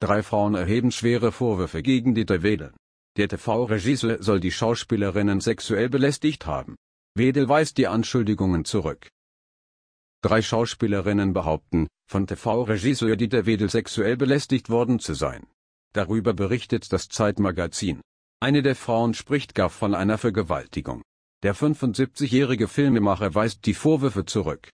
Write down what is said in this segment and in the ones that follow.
Drei Frauen erheben schwere Vorwürfe gegen Dieter Wedel. Der TV-Regisseur soll die Schauspielerinnen sexuell belästigt haben. Wedel weist die Anschuldigungen zurück. Drei Schauspielerinnen behaupten, von TV-Regisseur Dieter Wedel sexuell belästigt worden zu sein. Darüber berichtet das Zeitmagazin. Eine der Frauen spricht gar von einer Vergewaltigung. Der 75-jährige Filmemacher weist die Vorwürfe zurück.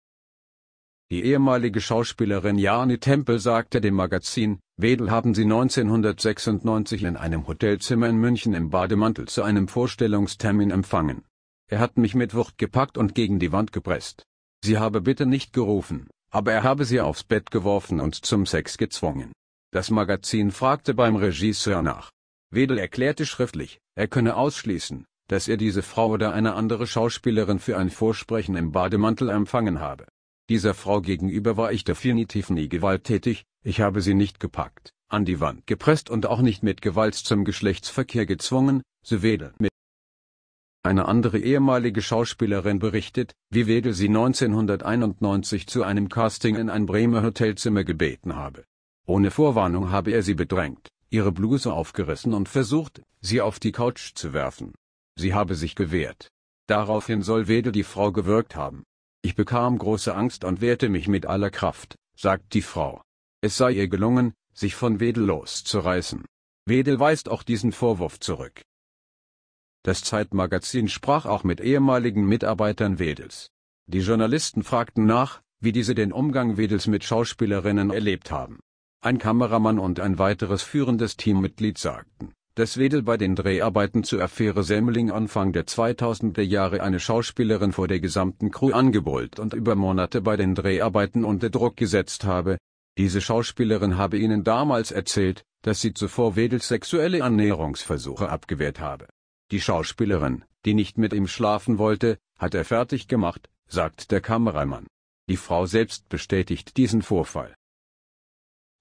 Die ehemalige Schauspielerin Jani Tempel sagte dem Magazin, Wedel haben sie 1996 in einem Hotelzimmer in München im Bademantel zu einem Vorstellungstermin empfangen. Er hat mich mit Wucht gepackt und gegen die Wand gepresst. Sie habe bitte nicht gerufen, aber er habe sie aufs Bett geworfen und zum Sex gezwungen. Das Magazin fragte beim Regisseur nach. Wedel erklärte schriftlich, er könne ausschließen, dass er diese Frau oder eine andere Schauspielerin für ein Vorsprechen im Bademantel empfangen habe. Dieser Frau gegenüber war ich definitiv nie gewalttätig, ich habe sie nicht gepackt, an die Wand gepresst und auch nicht mit Gewalt zum Geschlechtsverkehr gezwungen, so Wedel mit. Eine andere ehemalige Schauspielerin berichtet, wie Wedel sie 1991 zu einem Casting in ein Bremer Hotelzimmer gebeten habe. Ohne Vorwarnung habe er sie bedrängt, ihre Bluse aufgerissen und versucht, sie auf die Couch zu werfen. Sie habe sich gewehrt. Daraufhin soll Wedel die Frau gewirkt haben. Ich bekam große Angst und wehrte mich mit aller Kraft, sagt die Frau. Es sei ihr gelungen, sich von Wedel loszureißen. Wedel weist auch diesen Vorwurf zurück. Das Zeitmagazin sprach auch mit ehemaligen Mitarbeitern Wedels. Die Journalisten fragten nach, wie diese den Umgang Wedels mit Schauspielerinnen erlebt haben. Ein Kameramann und ein weiteres führendes Teammitglied sagten, dass Wedel bei den Dreharbeiten zur Affäre Semmeling Anfang der 2000er Jahre eine Schauspielerin vor der gesamten Crew angebrüllt und über Monate bei den Dreharbeiten unter Druck gesetzt habe, diese Schauspielerin habe ihnen damals erzählt, dass sie zuvor Wedels sexuelle Annäherungsversuche abgewehrt habe. Die Schauspielerin, die nicht mit ihm schlafen wollte, hat er fertig gemacht, sagt der Kameramann. Die Frau selbst bestätigt diesen Vorfall.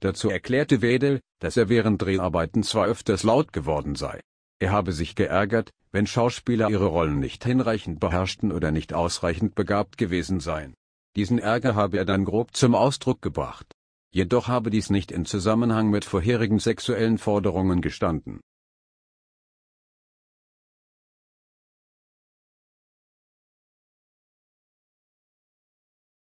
Dazu erklärte Wedel, dass er während Dreharbeiten zwar öfters laut geworden sei. Er habe sich geärgert, wenn Schauspieler ihre Rollen nicht hinreichend beherrschten oder nicht ausreichend begabt gewesen seien. Diesen Ärger habe er dann grob zum Ausdruck gebracht jedoch habe dies nicht in Zusammenhang mit vorherigen sexuellen Forderungen gestanden